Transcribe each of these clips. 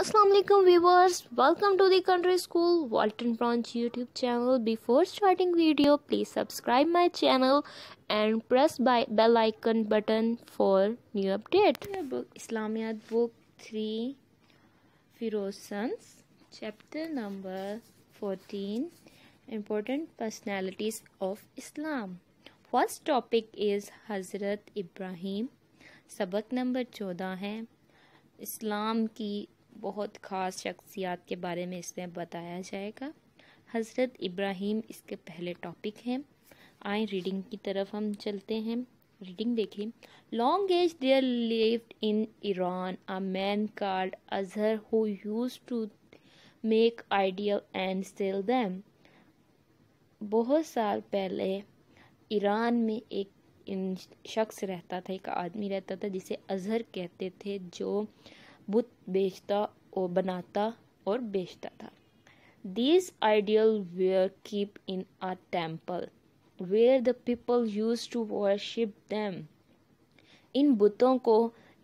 Aslam viewers welcome to the country school Walton branch YouTube channel before starting video please subscribe my channel and press by bell button for new update book इस्लामियात book three Ferozsons chapter number fourteen important personalities of Islam first topic is हज़रत इब्राहिम सबक number चौदह है इस्लाम की बहुत ख़ास शख्सियात के बारे में इसमें बताया जाएगा हज़रत इब्राहिम इसके पहले टॉपिक हैं आए रीडिंग की तरफ हम चलते हैं रीडिंग देखें long ago there lived in Iran a man called Azar who used to make आइडिया एंड सेल दैम बहुत साल पहले ईरान में एक शख्स रहता था एक आदमी रहता था जिसे अजहर कहते थे जो बुत बेचता और बनाता और बेचता था These idols were keep in a temple where the people used to worship them इन बुतों को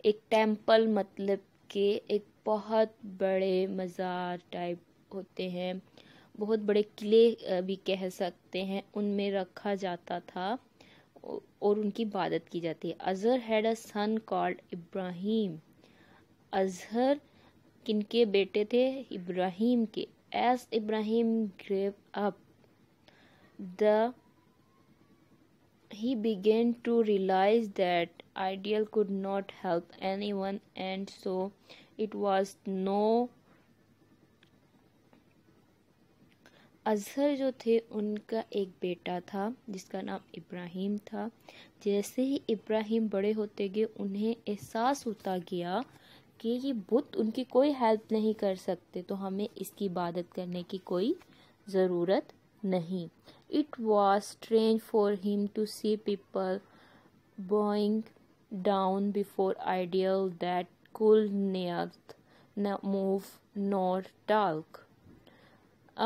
एक टेम्पल मतलब के एक बहुत बड़े मज़ार टाइप होते हैं बहुत बड़े किले भी कह सकते हैं उनमें रखा जाता था और उनकी इबादत की जाती है Azar had a son called Ibrahim Azar किनके बेटे थे इब्राहिम के as Ibrahim grew up the he began to realize that ideal could not help anyone and so it was no Azar जो थे उनका एक बेटा था जिसका नाम इब्राहिम था जैसे ही इब्राहिम बड़े होते गए उन्हें एहसास होता गया कि ये बुत उनकी कोई हेल्प नहीं कर सकते तो हमें इसकी इबादत करने की कोई ज़रूरत नहीं it was strange for him to see people bowing down before idols that कुल नियत न मूव नॉर टाल्क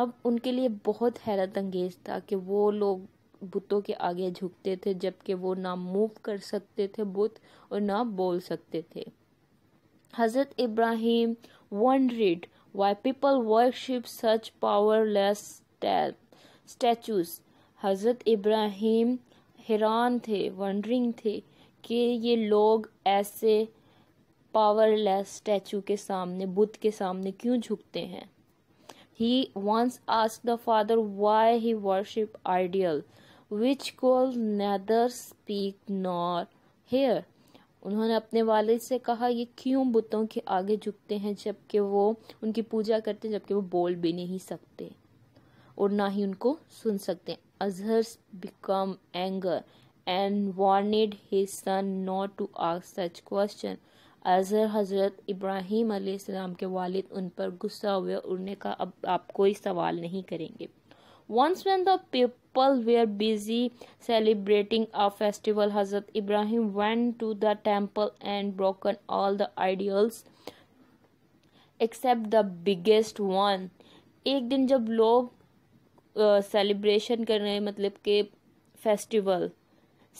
अब उनके लिए बहुत हैरत अंगेज था कि वो लोग बुतों के आगे झुकते थे जबकि वो ना मूव कर सकते थे बुत और ना बोल सकते थे Hazrat Ibrahim wondered why people worship such powerless statues. Hazrat Ibrahim हैरान थे वंडरिंग थे कि ये लोग ऐसे पावरलेस स्टैचू के सामने बुद्ध के सामने क्यों झुकते हैं he once ask the father why he worship idol which could neither speak nor hear उन्होंने अपने वाले से कहा ये क्यों बुतों के आगे झुकते हैं जबकि वो उनकी पूजा करते हैं जबकि वो बोल भी नहीं सकते और ना ही उनको सुन सकते Azar became anger and warned his son not to ask such question Azar Hazrat Ibrahim अलैहिस्सलाम के वालिद उन पर गुस्सा हुए और उन्हें कहा अब आप कोई सवाल नहीं करेंगे once when the people were busy celebrating a festival. Hazrat Ibrahim went to the temple and broken all the idols except the biggest one. ek din jab log celebration कर रहे मतलब के फेस्टिवल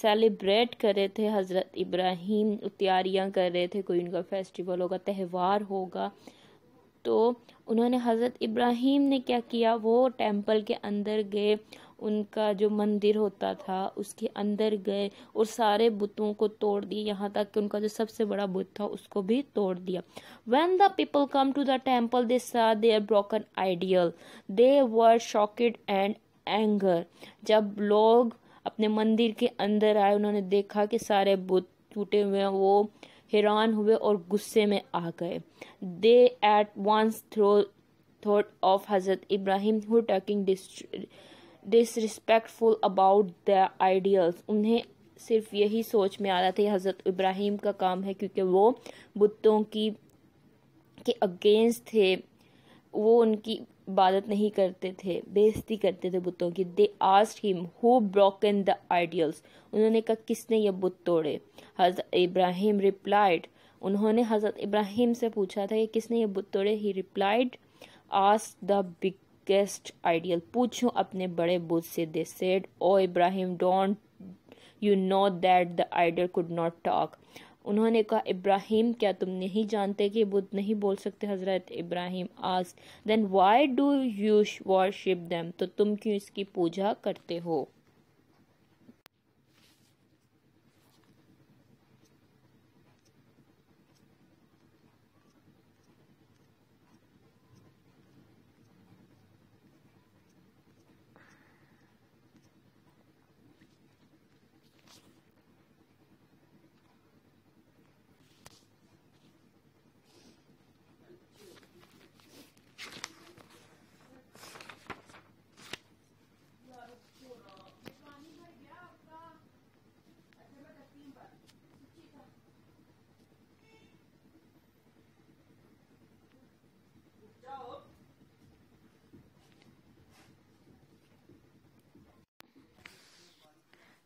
सेलिब्रेट कर रहे थे हज़रत इब्राहिम तैयारियां कर रहे थे कोई उनका फेस्टिवल होगा त्यौहार होगा तो उन्होंने हज़रत इब्राहिम ने क्या किया वो टेंपल के अंदर गए उनका जो मंदिर होता था उसके अंदर गए और सारे बुतों को तोड़ दिए यहाँ तक कि उनका जो सबसे बड़ा बुत था उसको भी तोड़ दिया when the people come to the temple they saw there broken idol they were shocked and anger जब लोग अपने मंदिर के अंदर आए उन्होंने देखा कि सारे बुत टूटे हुए हैं वो हैरान हुए और गुस्से में आ गए they at once throw thought of Hazrat Ibrahim who talking disrespectful about the idols उन्हें सिर्फ यही सोच में आ रहा था हज़रत इब्राहिम का काम है क्योंकि वो बुतों की के अगेंस्ट थे वो उनकी इबादत नहीं करते थे बेइज्जती करते थे बुतों की they asked him who broken the idols उन्होंने कहा किसने ये बुत तोड़े हज़रत इब्राहिम रिप्लाइड उन्होंने हज़रत इब्राहिम से पूछा था कि किसने ये बुत तोड़े he replied ask the biggest idol पूछूं अपने बड़े बुद्ध से they said oh Ibrahim don't you know that the idol could not talk उन्होंने कहा इब्राहिम क्या तुम नहीं जानते कि बुद्ध नहीं बोल सकते हज़रत इब्राहिम आज then why do you worship them तो तुम क्यों इसकी पूजा करते हो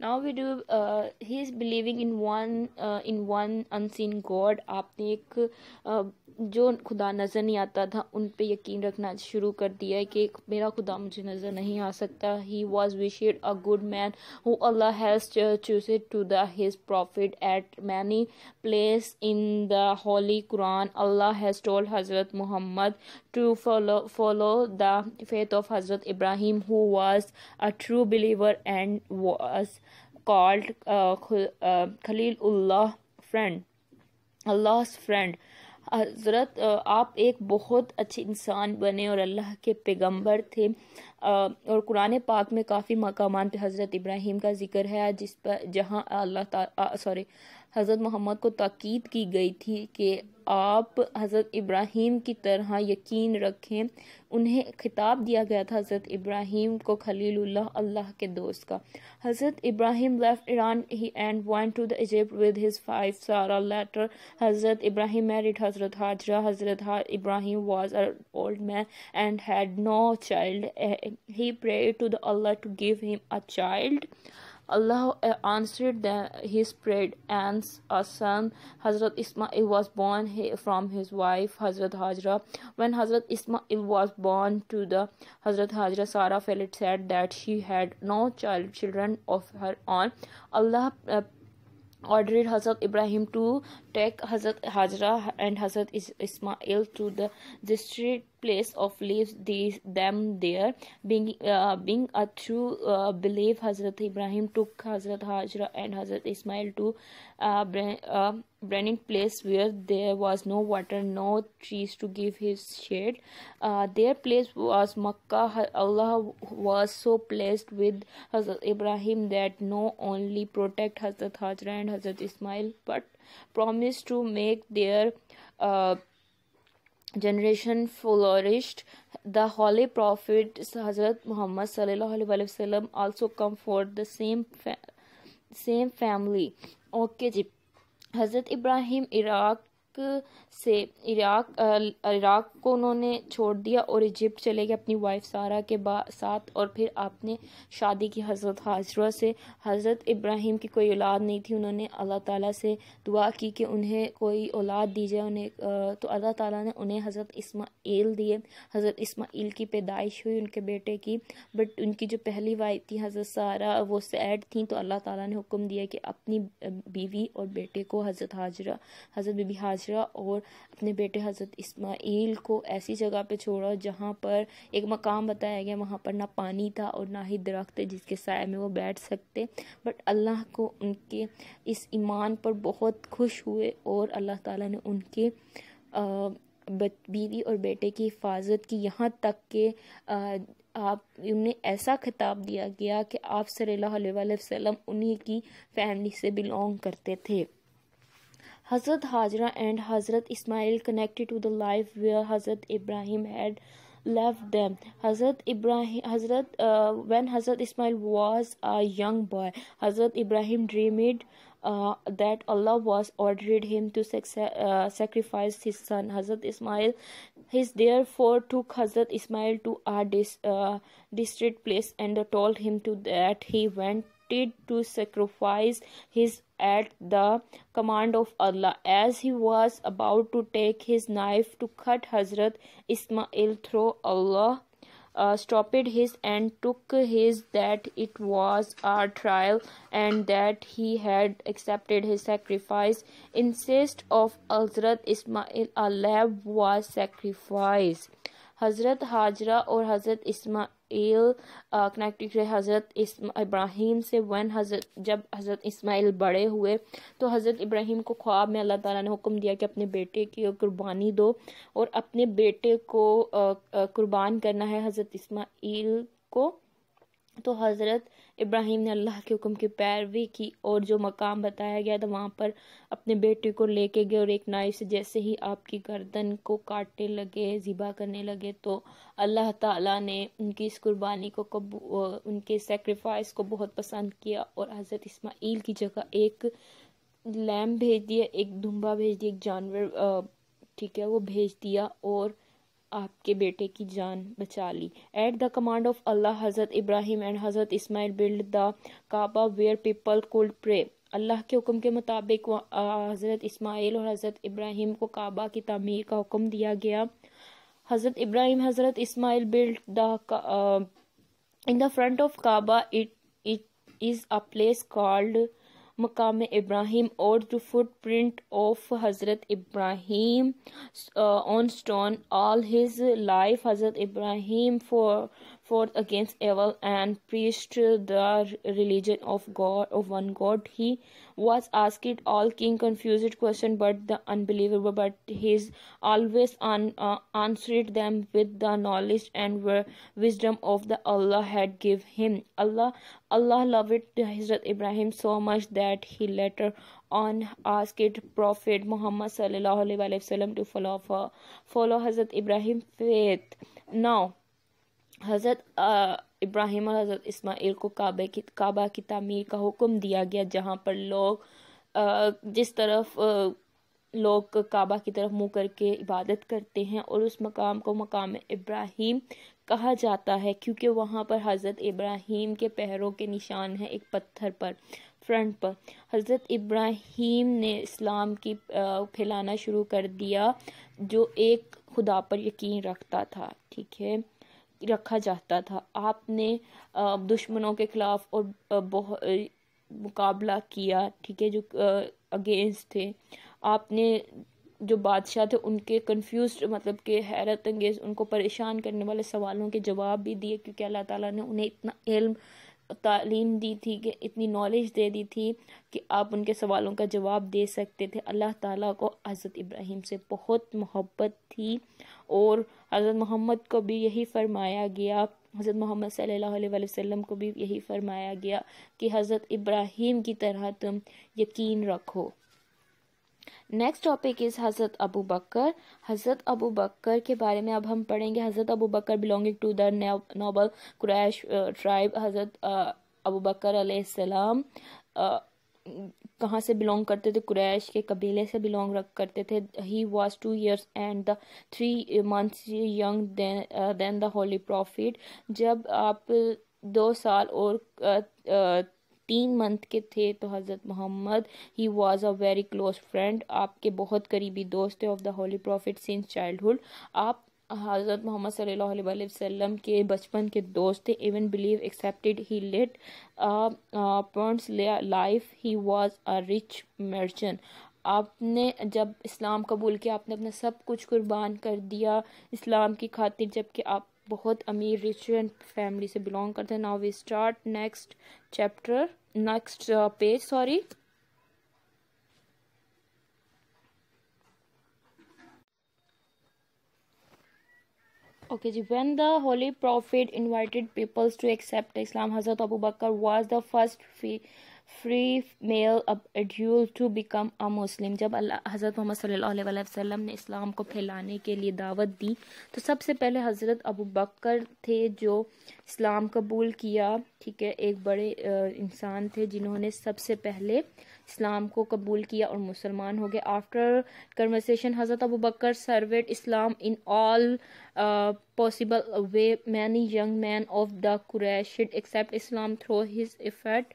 now we do uh, he is believing in one uh, in one unseen god aapne ek uh, जो खुदा नज़र नहीं आता था उन पे यकीन रखना शुरू कर दिया है कि मेरा खुदा मुझे नज़र नहीं आ सकता he was wished a good man who Allah has chosen to the his prophet at many place in the holy Quran Allah has told Hazrat Mohammad to follow follow the faith of Hazrat Ibrahim who was a true believer and was called Khalil Khalilullah friend Allah friend Hazrat आप एक बहुत अच्छे इंसान बने और अल्लाह के पैगंबर थे और कुरान पाक में काफ़ी मकाम पे हज़रत इब्राहिम का जिक्र है जिस पर जहाँ अल्लाह सॉरी हज़रत मोहम्मद को ताक़द की गई थी कि आप हज़रत इब्राहिम की तरह यकीन रखें उन्हें खिताब दिया गया था हज़रत इब्राहिम को खलीलुल्लाह अल्लाह के दोस्त का Hazrat Ibrahim left Iran he and went to the Egypt with his wife Sarah later Hazrat Ibrahim married Hazrat Hajra Hazrat Ibrahim was old man and had no child he pray to the Allah to give him a child Allah uh, answered his prayer and a son, Hazrat Ismail, was born from his wife, Hazrat Hajra. When Hazrat Ismail was born to the Hazrat Hajra, Sarah felt sad that she had no child children of her own. Allah uh, ordered Hazrat Ibrahim to take Hazrat Hajra and Hazrat Ismail to the district place of leaves them there being uh, being a true uh, belief Hazrat Ibrahim took Hazrat Hajra and Hazrat Ismail to uh, uh burning place where there was no water, no trees to give his shade. Uh, their place was Makkah. Allah was so pleased with Hazrat Ibrahim that not only protect Hazrat Hajra and Hazrat Ismail, but promised to make their uh, generation flourished. The holy prophet Hazrat Muhammad also come for the same fa- same family. Okay, ji. Hazrat Ibrahim Iraq से Iraq Iraq को उन्होंने छोड़ दिया और Egypt चले गए अपनी wife सारा के साथ और फिर आपने शादी की हज़रत हाजरा से हज़रत इब्राहिम की कोई औलाद नहीं थी उन्होंने अल्लाह ताला से दुआ की कि उन्हें कोई औलाद दी जाए उन्हें तो अल्लाह ताला ने उन्हें हज़रत इसमाइल दिए हज़रत इसमाइल की पैदाइश हुई उनके बेटे की बट उनकी जो पहली वाइफ थी हज़रत सारा वो सैड थी तो अल्लाह ताला ने हुक्म दिया कि अपनी बीवी और बेटे को हज़रत हाजरा हज़रत बीबी हाजरा हाजरा और अपने बेटे हज़रत इस्माइल को ऐसी जगह पे छोड़ा जहाँ पर एक मकाम बताया गया वहाँ पर ना पानी था और ना ही दरख्त जिसके साय में वो बैठ सकते बट अल्लाह को उनके इस ईमान पर बहुत खुश हुए और अल्लाह ताला ने उनके बीवी और बेटे की हिफाजत की यहाँ तक के आ, आप उन्हें ऐसा खिताब दिया गया कि आप सल्लल्लाहु अलैहि वसल्लम उन्हीं की फैमिली से बिलोंग करते थे Hazrat Hajra and Hazrat Ismail connected to the life where Hazrat Ibrahim had left them. Hazrat Ibrahim, Hazrat, uh, when Hazrat Ismail was a young boy, Hazrat Ibrahim dreamed uh, that Allah was ordered him to uh, sacrifice his son Hazrat Ismail. He therefore took Hazrat Ismail to a dis- uh, distant place and told him to that he went to sacrifice his at the command of Allah. As he was about to take his knife to cut Hazrat Ismail through, Allah uh, stopped his and took his that it was a trial and that he had accepted his sacrifice. Insist of Hazrat Ismail, Allah was sacrificed. Hazrat Hajra or Hazrat Ismail Ismail connected रहे हज़रत इब्राहिम से one हज़रत जब हज़रत इस्माइल बड़े हुए तो हज़रत इब्राहिम को ख्वाब में अल्लाह ताला ने हुक्म दिया कि अपने बेटे की कुर्बानी दो और अपने बेटे को कुर्बान करना है हज़रत इस्माइल को तो हज़रत इब्राहिम ने अल्लाह के हुक्म की पैरवी की और जो मकाम बताया गया था वहाँ पर अपने बेटे को लेके गए और एक नाइफ से जैसे ही आपकी गर्दन को काटने लगे ज़िबा करने लगे तो अल्लाह ताला ने उनकी इस कुर्बानी को कब उनके सेक्रीफाइस को बहुत पसंद किया और हज़रत इस्माइल की जगह एक लैम भेज दिया एक दुम्बा भेज दिया एक जानवर ठीक है वो भेज दिया और आपके बेटे की जान बचा ली at the command of Allah Hazrat Ibrahim and Hazrat Ismail build the Kaaba where people could pray Allah के हुक्म के मुताबिक हज़रत इस्माइल और हज़रत इब्राहिम को काबा की तमीर का हुक्म दिया गया Hazrat Ibrahim Hazrat Ismail build the in the front of Kaaba it it is a place called Maqam Ibrahim और the footprint of Hazrat Ibrahim on stone all his life Hazrat Ibrahim for forth against evil and preached the religion of God of one God. He was asked all king confused questions, but the unbelievable. but he always un, uh, answered them with the knowledge and wisdom of the Allah had given him. Allah Allah loved Hazrat Ibrahim so much that he later on asked Prophet Muhammad sallallahu alaihi wasallam to follow follow Hazrat Ibrahim faith. Now हज़रत इब्राहिम और हज़रत इस्माइल को काबे की काबा की तमीर का हुक्म दिया गया जहाँ पर लोग जिस तरफ लोग काबा की तरफ मुंह करके इबादत करते हैं और उस मकाम को मकाम इब्राहिम कहा जाता है क्योंकि वहाँ पर हज़रत इब्राहिम के पैरों के निशान हैं एक पत्थर पर फ्रंट पर हज़रत इब्राहिम ने इस्लाम की फैलाना शुरू कर दिया जो एक खुदा पर यकीन रखता था ठीक है रखा जाता था आपने दुश्मनों के खिलाफ और बहुत मुकाबला किया ठीक है जो अगेंस्ट थे आपने जो बादशाह थे उनके कंफ्यूज मतलब के हैरत अंगेज उनको परेशान करने वाले सवालों के जवाब भी दिए क्योंकि अल्लाह ताला ने उन्हें इतना इल्म तालीम दी थी कि इतनी नॉलेज दे दी थी कि आप उनके सवालों का जवाब दे सकते थे अल्लाह ताला को हज़रत इब्राहिम से बहुत मोहब्बत थी और हज़रत मोहम्मद को भी यही फरमाया गया हज़रत मोहम्मद सल्लल्लाहु अलैहि वसल्लम को भी यही फरमाया गया कि हज़रत इब्राहिम की तरह तुम यकीन रखो नेक्स्ट टॉपिक इज़ हज़रत अबू बकर हज़रत अबू बकर के बारे में अब हम पढ़ेंगे Hazrat Abu Bakr belonging to the noble Quraish tribe Hazrat Abu बकर अलैहिस्सलाम कहाँ से बिलोंग करते थे कुरैश के कबीले से बिलोंग करते थे he was two years and the three months young than the holy prophet जब आप दो साल और uh, uh, फिफ्टीन मंथ के थे तो Hazrat Mohammad he was a very close friend आपके बहुत करीबी दोस्त थे of the holy prophet since childhood आप हज़रत मोहम्मद सल्ला अलैहि के बचपन के दोस्त थे even believe accepted he late parts life he was a rich merchant आपने जब इस्लाम कबूल किया आपने अपना सब कुछ कुर्बान कर दिया इस्लाम की खातिर जबकि आप बहुत अमीर रिच एंड फैमिली से बिलोंग करते हैं now we start next chapter next page sorry okay ji when the holy prophet invited peoples to accept Islam Hazrat Abu Bakr was the first fee free male adult to become a Muslim जब अल्लाह हज़रत मोहम्मद सल्लल्लाहु अलैहि वसल्लम ने इस्लाम को फैलाने के लिए दावत दी तो सबसे पहले हज़रत अबू बकर थे जो इस्लाम कबूल किया ठीक है एक बड़े इंसान थे जिन्होंने सबसे पहले इस्लाम को कबूल किया और मुसलमान हो गए after conversation Hazrat Abu Bakr served Islam in all possible way many young man of the Quraish accept Islam through his effect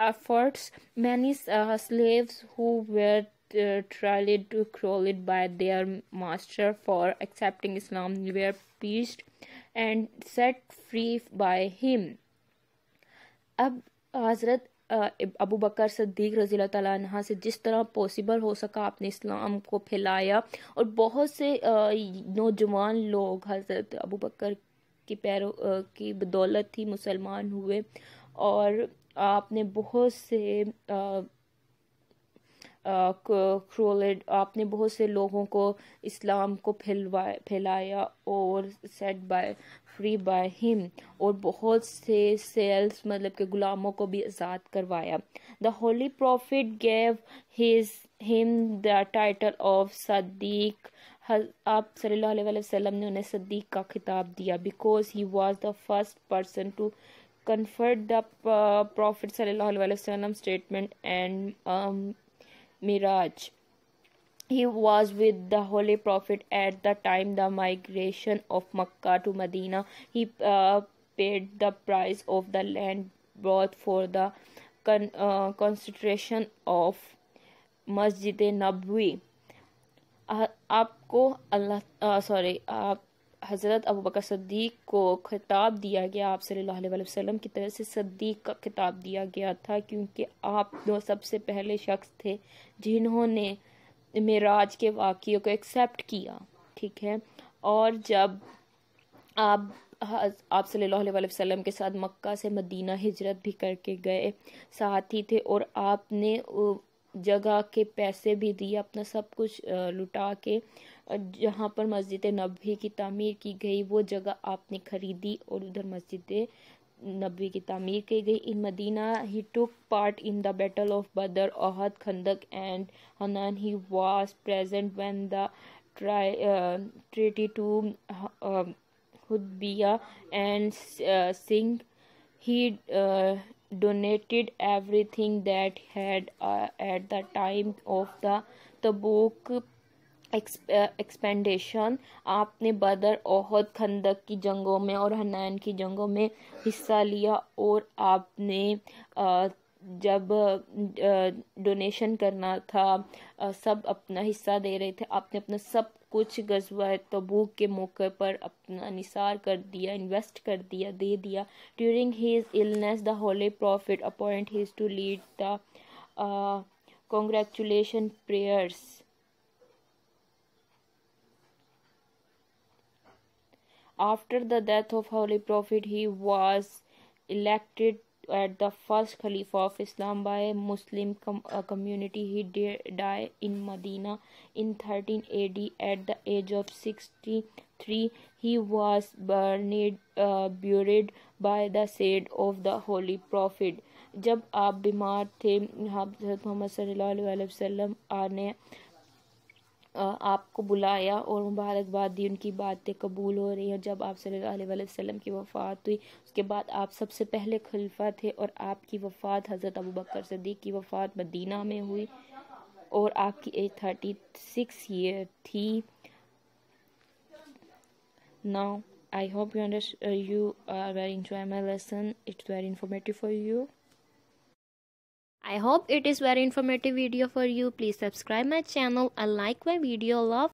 efforts, many uh, slaves who were uh, tried to cruelly by their master for accepting Islam were pierced and set free by him. अब हज़रत अबू बकर सद्दीक रज़ी तह से जिस तरह possible हो सका आपने इस्लाम को फैलाया और बहुत से नौजवान लोग हज़रत अबू बकर की पैरों की बदौलत ही मुसलमान हुए और आपने बहुत से क्रोलेड आपने बहुत से लोगों को इस्लाम को फैलवाया फैलाया और set by free by him और बहुत से सेल्स मतलब के गुलामों को भी आज़ाद करवाया the holy prophet gave his him the title of Siddiq आप सल्लल्लाहु अलैहि वसल्लम ने उन्हें सदीक का खिताब दिया because he was the first person to conferred the uh, Prophet ﷺ statement and um, Miraj. He was with the Holy Prophet at the time the migration of Mecca to Medina. He uh, paid the price of the land bought for the con- uh, concentration of Masjid Nabwi. आपको अल्लाह sorry हज़रत अबू बकर सद्दीक को खिताब दिया गया आप सल्लल्लाहु अलैहि वसल्लम की तरफ से सद्दीक का खिताब दिया गया था क्योंकि आप दो सबसे पहले शख्स थे जिन्होंने मेराज के वाक़ को एक्सेप्ट किया ठीक है और जब आप आप सल्लल्लाहु अलैहि वसल्लम के साथ मक्का से मदीना हिजरत भी करके गए साथ ही थे और आपने जगह के पैसे भी दिए अपना सब कुछ लुटा के जहाँ पर मस्जिद नबी की तमीर की गई वो जगह आपने खरीदी और उधर मस्जिद नबी की तमीर की गई in Madina he took part in the battle of Badr Uhud Khandaq and Hunain he was present when the treaty to Hudaibiya and since he donated everything that had at the time of the time expedition आपने बदर ओहद खंदक की जंगों में और हनैन की जंगों में हिस्सा लिया और आपने जब डोनेशन करना था सब अपना हिस्सा दे रहे थे आपने अपना सब कुछ गजवा तबू के मौके पर अपना निसार कर दिया इन्वेस्ट कर दिया दे दिया during his illness the holy prophet appoint his to lead the congratulation prayers After the death of Holy Prophet, he was elected at the first Khalifa of Islam by a Muslim com- a uh, community. He de- died in Medina in 13 AD at the age of 63. He was buried, uh, buried by the side of the Holy Prophet. जब आप बीमार थे हजरत मोहम्मद सल्लल्लाहु अलैहि वसल्लम आने आपको बुलाया और मुबारकबाद दी उनकी बातें कबूल हो रही हैं जब आप सल्लल्लाहु अलैहि वसल्लम की वफ़ात हुई उसके बाद आप सबसे पहले खलीफा थे और आपकी वफ़ात हज़रत अबू बकर सदीक की वफ़ात मदीना में हुई और आपकी एज थर्टी सिक्स ईयर थी now I hope you under you are very enjoy my lesson it's very informative for you I hope it is very informative video for you. Please subscribe my channel and like my video. Love.